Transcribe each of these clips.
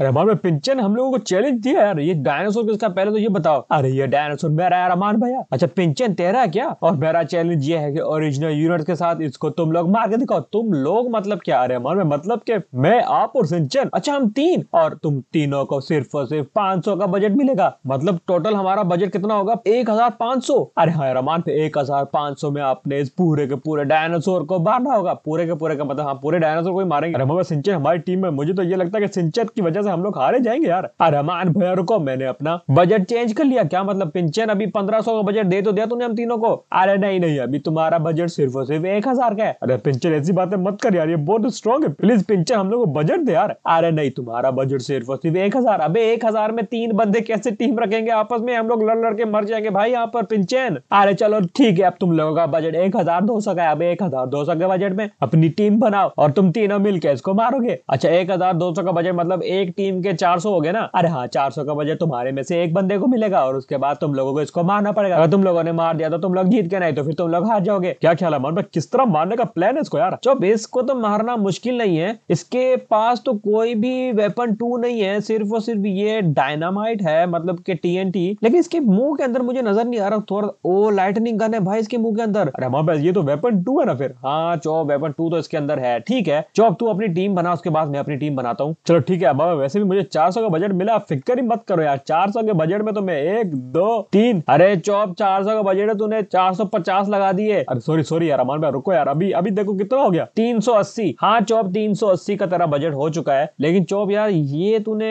रमान भाई पिंचन हम लोगों को चैलेंज दिया यार ये डायनासोर किसका पहले तो ये बताओ अरे ये डायनासोर मेरा है रहमान भैया अच्छा पिंचन तेरा क्या और मेरा चैलेंज ये है कि ओरिजिनल यूनिट के साथ इसको तुम लोग मार के दिखाओ तुम लोग मतलब क्या अरे रहमान भाई मतलब के मैं आप और सिंचन अच्छा हम तीन और तुम तीनों को सिर्फ और सिर्फ पाँच सौ का बजट मिलेगा मतलब टोटल हमारा बजट कितना होगा एक हजार पाँच सौ अरे हाँ रहमान एक हजार पाँच सौ में आपने इस पूरे के पूरे डायनासोर को मारना होगा पूरे के पूरे का मतलब हम हाँ, पूरे डायनासोर को ही मारेंगे सिंचन हमारी टीम में मुझे तो ये लगता है की सिंचन की वजह से हम लोग हारे जाएंगे यार अरमान भैया रुको मैंने अपना बजट चेंज कर लिया क्या मतलब पिंचन अभी पंद्रह सौ का बजट दे तो दिया तूने हम तीनों को अरे नहीं नहीं अभी तुम्हारा बजट सिर्फ और सिर्फ एक हजार का है अरे पिंचन ऐसी बातें मत कर यार ये बहुत स्ट्रॉन्ग है प्लीज पिंचन हम लोग को बजट दे यार अरे नहीं तुम्हारा बजट सिर्फ और सिर्फ एक हजार अबे एक हजार में तीन बंदे कैसे टीम रखेंगे आपस में हम लोग लड़ लड़ के मर जाएंगे भाई यहाँ पर पिंचन अरे चलो ठीक है अब तुम लोगों का बजट एक हजार दो सौ का है अब एक हजार दो सौ के बजट में अपनी टीम बनाओ और तुम तीनों मिलकर इसको मारोगे अच्छा एक हजार दो सौ का बजट मतलब एक टीम के 400 हो गए ना अरे हाँ 400 का बजट तुम्हारे में से एक बंदे को मिलेगा और उसके बाद तुम लोगों को इसको मारना पड़ेगा अगर तुम लोगों ने मार दिया तो तुम लोग जीत के नहीं तो फिर तुम लोग हार जाओगे क्या ख्याल है मान किस तरह मारने का प्लान है इसको यार जो इसको तो मारना मुश्किल नहीं है इसके पास तो कोई भी वेपन टू नहीं है सिर्फ और सिर्फ ये डायनामाइट है मतलब के टी लेकिन इसके मुंह के अंदर मुझे नजर नहीं आ रहा थोड़ा ओ लाइटनिंग गन है भाई इसके मुंह के अंदर अरे हमारे पास ये तो वेपन टू है ना फिर हाँ चौब वेपन टू तो इसके अंदर है ठीक है चौक तू अपनी टीम बना उसके बाद मैं अपनी टीम बनाता हूँ चलो ठीक है अब वैसे भी मुझे 400 का बजट मिला फिक्र ही मत करो यार 400 के बजट में तो मैं एक दो तीन अरे चौप 400 का बजट है तूने 450 लगा दिए अरे सॉरी सॉरी यार अमान भाई रुको यार अभी अभी देखो कितना हो गया 380 हाँ चौप 380 का तेरा बजट हो चुका है लेकिन चौप यार ये तूने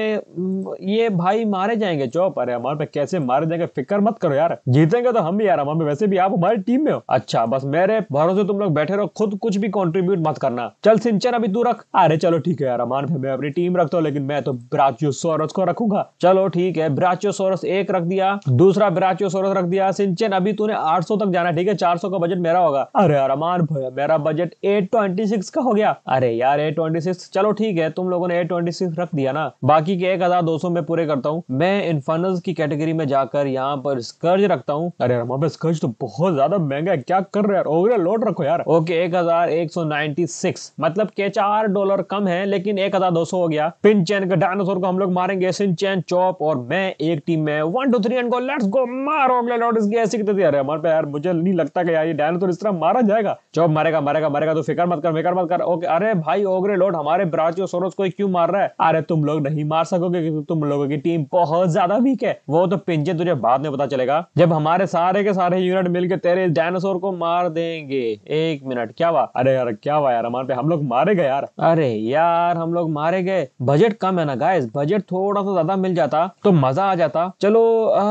ये भाई मारे जाएंगे चौप अरे अमान भाई कैसे मारे जाएंगे फिक्र मत करो यार जीतेंगे तो हम भी यार अमान वैसे भी आप हमारी टीम में हो अच्छा बस मेरे भरोसे तुम लोग बैठे रहो खुद कुछ भी कॉन्ट्रीब्यूट मत करना चल सिंचन अभी तू रख अरे चलो ठीक है यार अमान भाई मैं अपनी टीम रखता हूँ लेकिन मैं तो ब्राचियोसोरस को रखूंगा चलो ठीक है ब्राचियोसोरस एक रख दिया दूसरा ब्राचियोसोरस रख दिया सिंचन अभी तूने 800 तक जाना ठीक है 400 का बजट मेरा होगा अरे अरमान भैया मेरा बजट 826 का हो गया अरे यार 826 चलो ठीक है तुम लोगों ने 826 रख दिया ना बाकी के 1200 में पूरे करता हूँ मैं इन्फानस की कैटेगरी में जाकर यहाँ पर स्कर्ज रखता हूँ अरे अरमान भाई स्कर्ज तो बहुत ज्यादा महंगा है क्या कर रहे यार ओवरऑल लोड रखो यार ओके एक मतलब के चार डॉलर कम है लेकिन एक हो गया पिंचन का के डायनासोर को हम लोग मारेंगे सिंचैन चॉप और मैं एक टीम में one two three and go let's go मारो अगले लॉर्ड इसकी ऐसी कितनी तैयार है हमारे पे यार मुझे नहीं लगता कि यार ये डायनासोर इस तरह मारा जाएगा चॉप मारेगा मारेगा मारेगा तो फिकर मत कर फिकर मत कर ओके अरे भाई ओगरे लॉर्ड हमारे ब्राजियो सोरोस को क्यों मार रहा है अरे तुम लोग नहीं मार सकोगे क्योंकि तुम लोगों की टीम बहुत ज्यादा वीक है वो तो पिंजे तुझे बाद में पता चलेगा जब हमारे सारे के सारे यूनिट मिलकर तेरे डायनासोर को मार देंगे एक मिनट क्या हुआ अरे यार क्या हुआ यार हमारे पे हम लोग मारे गए यार अरे यार हम लोग मारे गए बजट कम में ना गाइस बजट थोड़ा सा ज्यादा मिल जाता तो मजा आ जाता चलो आ,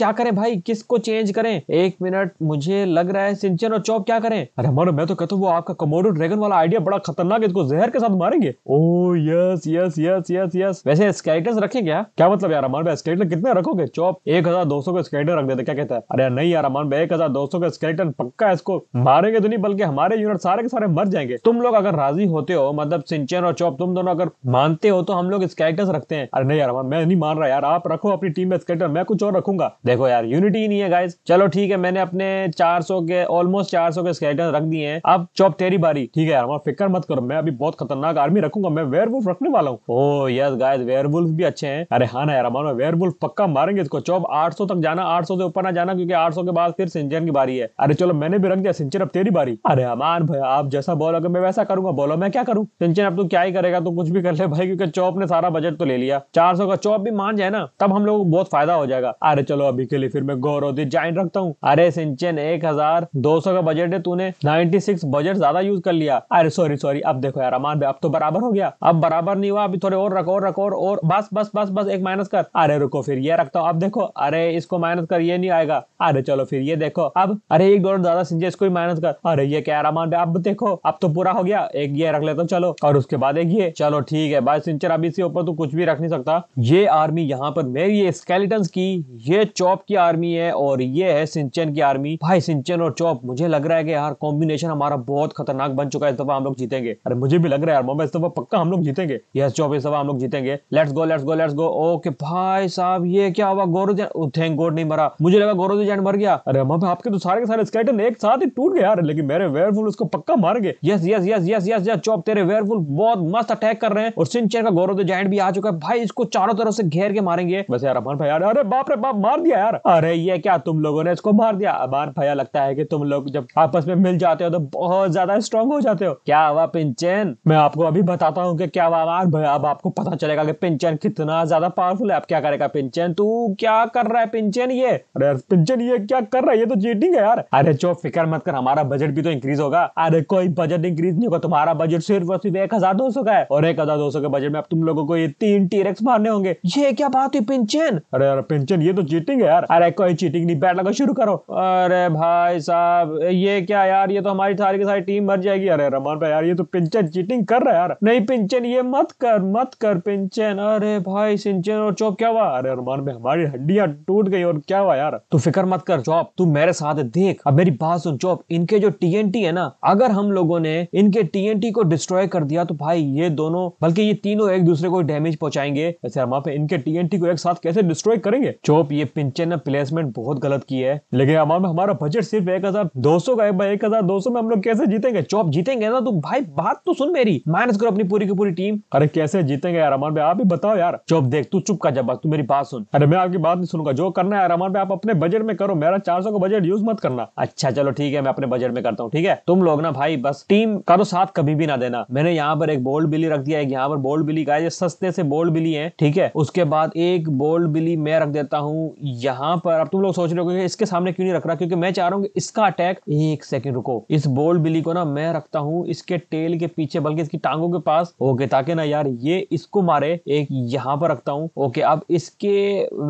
क्या करें भाई किसको चेंज करें एक मिनट मुझे लग रहा है सिंचन और चौप क्या करें अरे मानो मैं तो कहता हूँ वो आपका कमोडो ड्रैगन वाला आइडिया बड़ा खतरनाक है इसको जहर के साथ मारेंगे oh yes yes yes yes yes वैसे स्केलेटर्स रखें क्या क्या मतलब यार अमान भाई स्केलेटन कितने रखोगे चौप एक हजार दो सौ का स्केलेटन रख देते क्या कहता है अरे नहीं यार अमान भाई एक हजार दो सौ का स्केलेटन पक्का इसको मारेंगे तो नहीं बल्कि हमारे यूनिट सारे के सारे मर जाएंगे तुम लोग अगर राजी होते हो मतलब सिंचन और चौप तुम दोनों अगर मानते हो तो हम लोग कुछ कैरेक्टर्स रखते हैं अरे नहीं यार मैं नहीं मान रहा यार आप रखो अपनी टीम में कैरेक्टर मैं कुछ और रखूंगा देखो यार यूनिटी ही नहीं है गाइज चलो ठीक है मैंने अपने चार के ऑलमोस्ट चार के कैरेक्टर रख दिए हैं अब चौप तेरी बारी ठीक है यार फिक्र मत करो मैं अभी बहुत खतरनाक आर्मी रखूंगा मैं वेयर रखने वाला हूँ ओ यस गाइज वेयर भी अच्छे हैं अरे हाँ ना यार हमारा वेयर पक्का मारेंगे इसको चौप आठ तक जाना आठ से ऊपर ना जाना क्योंकि आठ के बाद फिर सिंचन की बारी है अरे चलो मैंने भी रख दिया सिंचन अब तेरी बारी अरे अमान भाई आप जैसा बोलोगे मैं वैसा करूंगा बोलो मैं क्या करूँ सिंचन अब तू तो क्या ही करेगा तू कुछ भी कर ले भाई क्योंकि चौप ने सारा बजट तो ले लिया चार सौ का चौप भी मान जाए ना तब हम लोग को बहुत फायदा हो जाएगा अरे चलो अभी के लिए फिर मैं गौरव दी ज्वाइन रखता हूँ अरे सिंचन एक हजार दो सौ का बजट है तूने नाइन्टी सिक्स बजट ज्यादा यूज कर लिया अरे सॉरी सॉरी अब देखो यार अमान भाई अब तो बराबर हो गया अब बराबर नहीं हुआ अभी थोड़े और रखो और रखो और बस बस बस बस एक माइनस कर अरे रुको फिर ये रखता हूँ अब देखो अरे इसको माइनस कर ये नहीं आएगा अरे चलो फिर ये देखो अब अरे एक डॉलर ज्यादा सिंचे इसको ही माइनस कर अरे ये क्या अमान अब देखो अब तो पूरा हो गया एक ये रख लेता हूँ चलो और उसके बाद एक ये चलो ठीक है भाई सिंचर अभी से ऊपर तो कुछ भी रख नहीं सकता ये आर्मी यहाँ पर मेरी ये स्केलेटन की ये चौप की आर्मी है और ये है सिंचन की आर्मी भाई सिंचन और चौप मुझे लग रहा है कि यार कॉम्बिनेशन हमारा बहुत खतरनाक बन चुका है इस दफा हम लोग जीतेंगे अरे मुझे भी लग रहा है यार इस दफा पक्का हम लोग जीतेंगे ये चौप इस दफा हम लोग जीतेंगे let's go let's go let's go okay भाई साहब ये क्या हुआ गौरव थैंक गोड नहीं मरा मुझे लगा गौरव जैन मर गया अरे हम आपके तो सारे के सारे स्केलेटन एक साथ ही टूट गए यार लेकिन मेरे वेयरफुल उसको पक्का मार गए yes yes yes yes yes चौप तेरे वेयरफुल बहुत मस्त अटैक कर रहे हैं और सिंचन का गौरव जैन बैंड भी आ चुका है भाई इसको चारों तरफ से घेर के मारेंगे बस यार अमान भैया अरे बाप रे बाप मार दिया यार अरे ये क्या तुम लोगों ने इसको मार दिया अमान भैया लगता है कि तुम लोग जब आपस में मिल जाते हो तो बहुत ज्यादा स्ट्रांग हो जाते हो क्या हुआ पिंचन मैं आपको अभी बताता हूँ की क्या हुआ अमान भैया अब आपको पता चलेगा की पिंचन कितना ज्यादा पावरफुल है अब क्या करेगा पिंचन तू क्या कर रहा है पिंचन ये अरे पिंचन ये क्या कर रहा है ये तो चीटिंग है यार अरे चो फिक्र मत कर हमारा बजट भी तो इंक्रीज होगा अरे कोई बजट इंक्रीज नहीं होगा तुम्हारा बजट सिर्फ सिर्फ एक हजार दो सौ का है और एक हजार दो सौ के बजट में अब तुम लोगों को ये तीन टीरेक्स मारने होंगे ये क्या बात हुई पिंचन अरे यार पिंचन ये तो चीटिंग है यार अरे कोई चीटिंग नहीं बैट लगा शुरू करो अरे भाई साहब ये क्या यार ये तो हमारी सारी की सारी टीम मर जाएगी अरे रमान भाई यार ये तो पिंचन चीटिंग कर रहा है यार नहीं पिंचन ये मत कर मत कर पिंचन अरे भाई सिंचन और चौप क्या हुआ अरे रमान भाई हमारी हड्डियां टूट गई और क्या हुआ यार तू फिक्र मत कर चौप तू मेरे साथ देख अब मेरी बात सुन चौप इनके जो टीएनटी है ना अगर हम लोगों ने इनके टीएनटी को डिस्ट्रॉय कर दिया तो भाई ये दोनों बल्कि ये तीनों एक दूसरे को को डैमेज पहुंचाएंगे वैसे हम आप इनके टीएनटी को एक साथ कैसे डिस्ट्रॉय करेंगे चोप ये पिंचे ने प्लेसमेंट बहुत गलत की है लेकिन हमारे हमारा बजट सिर्फ एक हजार दो सौ का है एक हजार दो सौ में हम लोग कैसे जीतेंगे चोप जीतेंगे ना तो भाई बात तो सुन मेरी माइनस करो अपनी पूरी की पूरी टीम अरे कैसे जीतेंगे यार अमान भाई आप ही बताओ यार चोप देख तू चुप का जब तू मेरी बात सुन अरे मैं आपकी बात नहीं सुनूंगा जो करना है अमान भाई आप अपने बजट में करो मेरा चार का बजट यूज मत करना अच्छा चलो ठीक है मैं अपने बजट में करता हूँ ठीक है तुम लोग ना भाई बस टीम का तो साथ कभी भी ना देना मैंने यहाँ पर एक बोल्ड बिली रख दिया है यहाँ पर बोल्ड बिली का सस्ते से बोल्ड बिली है ठीक है उसके बाद एक बोल्ड बिली मैं रख देता हूँ यहाँ पर अब तुम लोग सोच रहे हो इसके सामने क्यों नहीं रख रहा क्योंकि मैं चाह रहा हूँ इसका अटैक एक सेकंड रुको इस बोल्ड बिली को ना मैं रखता हूँ इसके टेल के पीछे बल्कि इसकी टांगों के पास ओके ताकि ना यार ये इसको मारे एक यहाँ पर रखता हूँ ओके अब इसके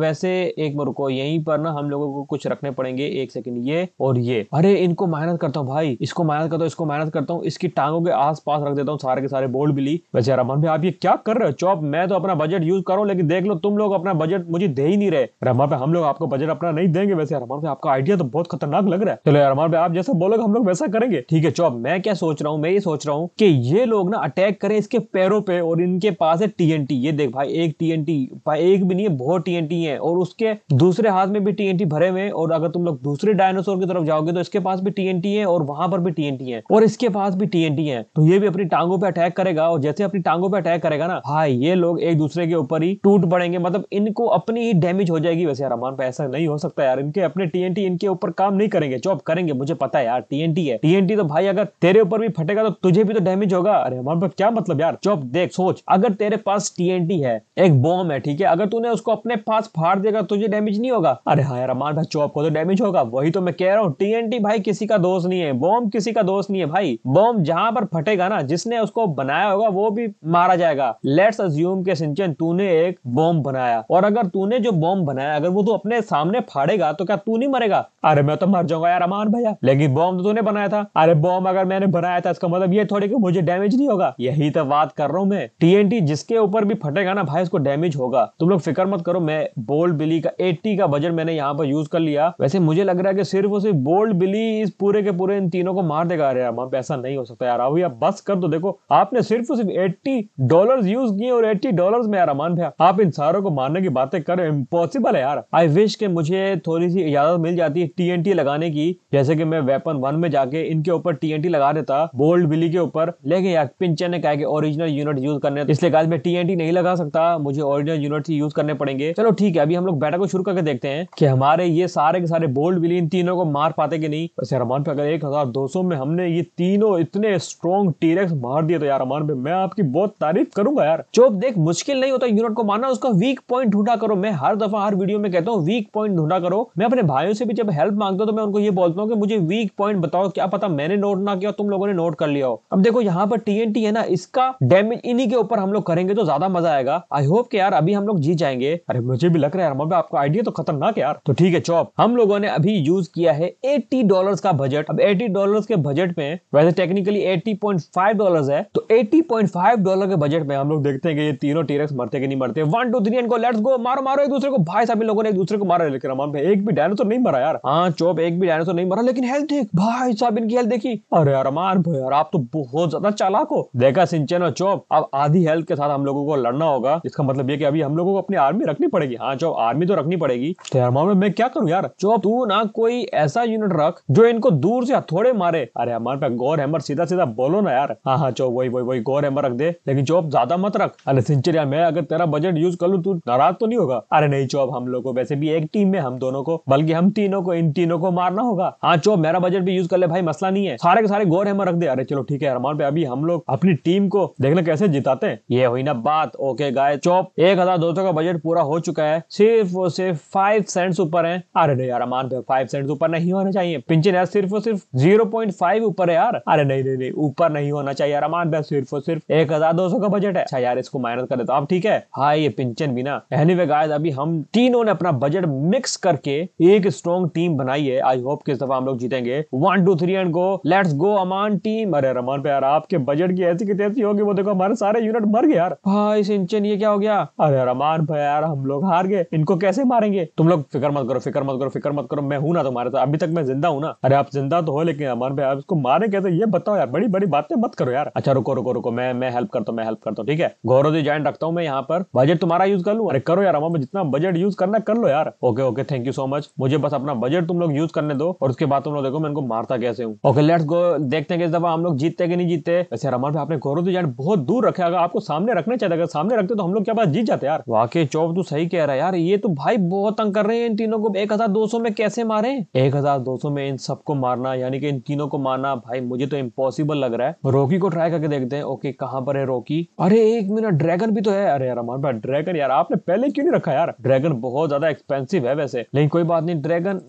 वैसे एक बार रुको यहीं पर ना हम लोगों को कुछ रखने पड़ेंगे एक सेकंड ये और ये अरे इनको मेहनत करता हूँ भाई इसको मेहनत करता हूँ इसको मेहनत करता हूँ इसकी टांगों के आस रख देता हूँ सारे के सारे बोल्ड बिली वैसे रमन भाई आप ये क्या कर रहे हो चौप मैं तो अपना बजट यूज करो लेकिन देख लो तुम लोग अपना बजट मुझे दे ही नहीं रहे रहमान पे हम लोग आपको बजट अपना नहीं देंगे वैसे रहमान पे आपका आइडिया तो बहुत खतरनाक लग रहा है चलो रहमान पे आप जैसा बोलोगे हम लोग वैसा करेंगे ठीक है चौप मैं क्या सोच रहा हूँ मैं ये सोच रहा हूँ कि ये लोग ना अटैक करें इसके पैरों पे और इनके पास है टीएनटी ये देख भाई एक टीएनटी भाई एक भी नहीं है बहुत टीएनटी है और उसके दूसरे हाथ में भी टीएनटी भरे हुए और अगर तुम लोग दूसरे डायनासोर की तरफ जाओगे तो इसके पास भी टीएनटी है और वहां पर भी टीएनटी है और इसके पास भी टीएनटी है तो ये भी अपनी टांगों पे अटैक करेगा और जैसे अपनी टांगों पे अटैक करेगा ना भाई ये लोग एक दूसरे के ऊपर ही टूट पड़ेंगे मतलब इनको अपनी ही डैमेज हो जाएगी वैसे यार अमान ऐसा नहीं हो सकता यार इनके अपने टीएनटी इनके ऊपर काम नहीं करेंगे जॉब करेंगे मुझे पता है यार टीएनटी है टीएनटी तो भाई अगर तेरे ऊपर भी फटेगा तो तुझे भी तो डैमेज होगा अरे अमान पर क्या मतलब यार जॉब देख सोच अगर तेरे पास टीएनटी है एक बॉम्ब है ठीक है अगर तूने उसको अपने पास फाड़ देगा तो तुझे डैमेज नहीं होगा अरे हाँ यार अमान भाई चौप को तो डैमेज होगा वही तो मैं कह रहा हूँ टीएनटी भाई किसी का दोस्त नहीं है बॉम्ब किसी का दोस्त नहीं है भाई बॉम्ब जहां पर फटेगा ना जिसने उसको बनाया होगा वो भी मारा जाएगा लेट्स अज्यूम के सिंचन तूने एक बॉम्ब बनाया और अगर तूने जो बॉम्ब बनाया अगर वो तू तो अपने सामने फाड़ेगा तो क्या तू नहीं मरेगा अरे मैं तो मर जाऊंगा यार अमान भैया लेकिन बॉम्ब तो तूने बनाया था अरे बॉम्ब अगर मैंने बनाया था इसका मतलब ये थोड़ी कि मुझे डैमेज नहीं होगा यही तो बात कर रहा हूँ मैं टीएनटी जिसके ऊपर भी फटेगा ना भाई उसको डैमेज होगा तुम लोग फिक्र मत करो मैं बोल्ड बिली का एट्टी का बजट मैंने यहाँ पर यूज कर लिया वैसे मुझे लग रहा है कि सिर्फ और सिर्फ बोल्ड बिली इस पूरे के पूरे इन तीनों को मार देगा अरे अमान ऐसा नहीं हो सकता यार अभी आप बस कर दो तो देखो आपने सिर्फ और सिर्फ एट्टी डॉलर यूज किए और एट्टी डॉलर में यार अमान भैया आप इन सारों को मारने की बातें करें इम्पोसिबल है यार आई विश के मुझे थोड़ी सी इजाजत मिल जाती है टी लगाने की जैसे की मैं वेपन वन में जाके इनके ऊपर टी लगा देता बोल्ड बिली के ऊपर लेकिन यार पिंचर ने कहा कि ओरिजिनल यूनिट यूज करने इसलिए कहा मैं टीएनटी नहीं लगा सकता मुझे ओरिजिनल यूनिट ही यूज करने पड़ेंगे चलो ठीक है अभी हम लोग बैठक को शुरू करके देखते हैं कि हमारे ये सारे के सारे बोल्ड बिली इन तीनों को मार पाते कि नहीं वैसे रमान पे अगर एक हजार दो सौ में हमने ये तीनों इतने स्ट्रॉन्ग टीरेक्स मार दिए तो यार रमान पे मैं आपकी बहुत तारीफ करूंगा यार जो देख मुश्किल नहीं होता यूनिट को मानना उसका वीक पॉइंट ढूंढा करो मैं हर दफा हर वीडियो में कहता हूँ वीक पॉइंट ढूंढा करो मैं अपने भाइयों से भी जब हेल्प मांगता हूँ तो मैं उनको ये बोलता हूँ कि मुझे वीक पॉइंट बताओ क्या पता मैंने नोट ना किया तुम लोगों ने नोट कर लिया हो अब देखो यहाँ पर टीएनटी है ना इसका डैमेज इन्हीं के ऊपर हम लोग करेंगे तो ज्यादा मजा आएगा आई होप के यार अभी हम लोग जीत जाएंगे अरे मुझे भी लग रहा है आपको आइडिया तो खतरनाक यार तो ठीक है चौप हम लोगों ने अभी यूज किया है एट्टी डॉलर का बजट अब एटी डॉलर के बजट में वैसे technically eighty point five dollar है तो एट्टी पॉइंट फाइव डॉलर के बजट में हम लोग देखते हैं देखते हैं कि ये तीनों टीरेक्स मरते कि नहीं मरते one two three and go let's go मारो मारो एक दूसरे को भाई साहब इन लोगों ने एक दूसरे को मारा लेकिन रमान भाई एक भी डायनासोर नहीं मरा यार हाँ चोप एक भी डायनासोर नहीं मरा लेकिन हेल्थ देख भाई साहब इनकी हेल्थ देखी अरे यार रमान भाई यार आप तो बहुत ज्यादा चालाक हो देखा सिंचन और चोप अब आधी हेल्थ के साथ हम लोगों को लड़ना होगा इसका मतलब ये कि अभी हम लोगों को अपनी आर्मी रखनी पड़ेगी हाँ चोप आर्मी तो रखनी पड़ेगी तो यार मामा मैं क्या करूँ यार चोप तू ना कोई ऐसा यूनिट रख जो इनको दूर से हथौड़े मारे अरे हमारे पे गोर हैमर सीधा सीधा बोलो ना यार हाँ हाँ चोप वही वही वही गोर हैमर रख दे लेकिन चोप ज्यादा मत रख अरे सिंचरिया मैं अगर तेरा बजट यूज कर लू तू नाराज तो नहीं होगा अरे नहीं चौब हम लोग को वैसे भी एक टीम में हम दोनों को बल्कि हम तीनों को इन तीनों को मारना होगा हाँ चौब मेरा बजट भी यूज कर ले भाई मसला नहीं है सारे के सारे गोर हेमर रख दे अरे चलो ठीक है अरमान पे अभी हम लोग अपनी टीम को देखना कैसे जिताते हैं ये हुई ना बात ओके गाय चौप एक हजार दो सौ का बजट पूरा हो चुका है सिर्फ और सिर्फ फाइव सेंट्स ऊपर है अरे नहीं यार अरमान पे फाइव सेंट ऊपर नहीं होना चाहिए पिंचन यार सिर्फ और सिर्फ जीरो पॉइंट फाइव ऊपर है यार अरे नहीं नहीं ऊपर नहीं होना चाहिए अरमान पे सिर्फ और सिर्फ एक हजार दो सौ का बजट है अच्छा यार इसको माइनस कर देता हूँ अब ठीक है हाँ ये पिंचन भी ना एनी वे गाइस अभी हम तीनों ने अपना बजट मिक्स करके एक स्ट्रॉन्ग टीम बनाई है आई होप किस दफा हम लोग जीतेंगे one two three and go let's go Aman team अरे रमान पे यार आपके बजट की ऐसी कितनी तैसी होगी वो देखो हमारे सारे यूनिट मर गए यार भाई सिंचन ये क्या हो गया अरे रमान भाई यार हम लोग हार गए इनको कैसे मारेंगे तुम लोग फिक्र मत करो फिक्र मत करो फिक्र मत करो मैं हूं ना तुम्हारे साथ अभी तक मैं जिंदा हूं ना अरे आप जिंदा तो हो लेकिन अमान भाई आप इसको मारे कैसे ये बताओ यार बड़ी बड़ी बातें मत करो यार अच्छा रुको रुको रुको मैं मैं हेल्प करता हूँ मैं हेल्प करता हूँ ठीक है गौरव जी जैन रखता हूँ मैं यहाँ पर बजट तुम्हारा यूज कर लू अरे करो यार अमा जितना बजट यूज करना कर लो यार okay okay thank you so much मुझे बस अपना बजट तुम लोग यूज करने दो और उसके बाद तुम लोग देखो मैं इनको मारता कैसे हूँ ओके लेट्स गो देखते हैं किस इस दफा हम लोग जीतते कि नहीं जीतते वैसे अमर आपने गौरव जी जैन बहुत दूर रखे अगर आपको सामने रखना चाहिए अगर सामने रखते तो हम लोग क्या बात जीत जाते यार वाकई चौब तू सही कह रहा है यार ये तो भाई बहुत तंग कर रहे हैं इन तीनों को एक हजार दो में कैसे मारे एक हजार दो में इन सबको मारना यानी कि इन तीनों को मारना भाई मुझे तो इम्पोसिबल लग रहा है रोकी को ट्राई करके देखते हैं ओके कहाँ पर है रोकी अरे एक मिनट बिना ड्रैगन भी तो है अरे यार अमान भाई ड्रैगन यार आपने पहले क्यों नहीं रखा यार ड्रैगन बहुत ज्यादा एक्सपेंसिव है वैसे लेकिन कोई बात नहीं ड्रैगन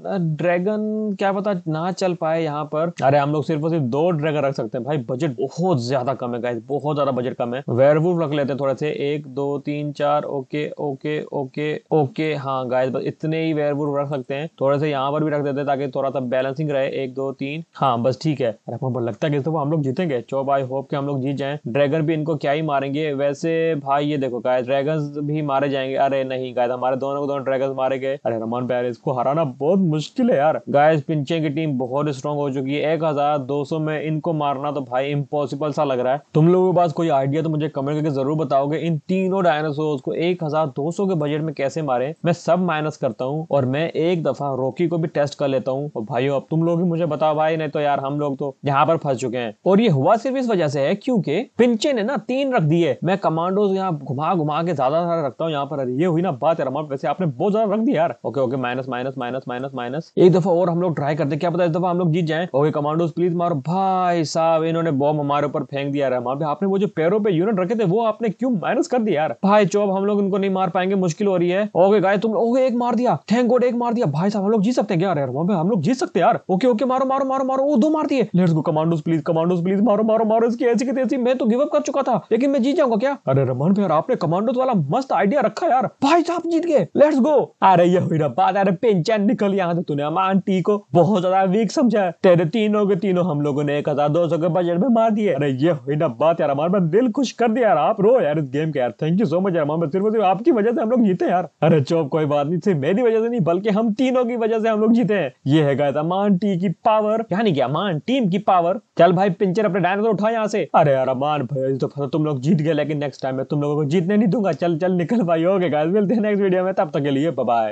ड्रैगन क्या पता ना चल पाए यहाँ पर अरे हम लोग सिर्फ और सिर्फ दो ड्रैगन रख सकते हैं भाई बजट बहुत ज्यादा कम है बहुत ज्यादा बजट कम है वेयरवुल्फ रख लेते हैं थोड़े से एक दो तीन चार ओके ओके ओके ओके हाँ गाइस बस इतने ही वेयरवुल्फ रख सकते हैं थोड़े से यहाँ पर भी रख देते हैं ताकि थोड़ा सा बैलेंसिंग रहे एक दो तीन हाँ बस ठीक है अरे लगता है कि हम लोग जीतेंगे चो आई होप के हम लोग जीत जाए ड्रैगन भी इनको क्या ही मारेंगे वैसे जैसे भाई ये देखो गाय ड्रैगन भी मारे जाएंगे अरे नहीं गाय हमारे दोनों को दोनों ड्रैगन मारे गए अरे रमन बैरिस को हराना बहुत मुश्किल है यार गाय पिंचे की टीम बहुत स्ट्रांग हो चुकी है एक हजार दो सौ में इनको मारना तो भाई इम्पोसिबल सा लग रहा है तुम लोगों के पास कोई आइडिया तो मुझे कमेंट करके जरूर बताओगे इन तीनों डायनासोर को एक हजार दो सौ के बजट में कैसे मारे मैं सब माइनस करता हूँ और मैं एक दफा रोकी को भी टेस्ट कर लेता हूँ और भाई अब तुम लोग भी मुझे बताओ भाई नहीं तो यार हम लोग तो यहाँ पर फंस चुके हैं और ये हुआ सिर्फ इस वजह से है क्योंकि पिंचे ने ना तीन रख दिए मैं कमांडोज यहाँ घुमा घुमा के ज्यादा सारा रखता हूँ यहाँ पर ये हुई ना बात यार अमाउंट वैसे आपने बहुत ज्यादा रख दिया यार okay okay minus minus minus minus minus एक दफा और हम लोग ट्राई करते क्या पता इस दफा हम लोग जीत जाए ओके कमांडोज प्लीज मारो भाई साहब इन्होंने बॉम्ब हमारे ऊपर फेंक दिया रहमान भाई आपने वो जो पैरों पे यूनिट रखे थे वो आपने क्यों माइनस कर दिया यार भाई चो हम लोग इनको नहीं मार पाएंगे मुश्किल हो रही है ओके गाय तुम ओके एक मार दिया थैंक गॉड एक मार दिया भाई साहब हम लोग जीत सकते हैं यार पे हम लोग जीत सकते हैं यार ओके ओके मारो मारो मारो मारो ओ दो मार दिए let's go commandos please commandos please मारो मारो मारो इसकी ऐसी की तैसी मैं तो गिव अप कर चुका था लेकिन मैं जीत जाऊंगा क्या अरे रमन भैया आपने कमांडो वाला मस्त आइडिया रखा यार भाई साहब जीत गए लेट्स गो अरे ये हुई ना बात अरे पेंचन निकल यहाँ से तूने हमारा आंटी को बहुत ज्यादा वीक समझा तेरे तीनों के तीनों हम लोगों ने एक हजार दो सौ के बजट में मार दिए अरे ये हुई ना बात यार हमारे दिल खुश कर दिया यार आप रो यार इस गेम के यार थैंक यू सो मच यार हमारे सिर्फ आपकी वजह से हम लोग जीते यार अरे चौब कोई बात नहीं सिर्फ मेरी वजह से नहीं बल्कि हम तीनों की वजह से हम लोग जीते हैं ये है गाय अमान टी की पावर यानी क्या अमान टीम की पावर चल भाई पिंचर अपने डायनासोर उठा यहाँ से अरे यार अमान भाई तो तुम लोग जीत गए लेकिन नेक्स्ट टाइम मैं तुम लोगों को जीतने नहीं दूंगा चल चल निकल भाई ओके गाइस मिलते हैं नेक्स्ट वीडियो में तब तक के लिए बाय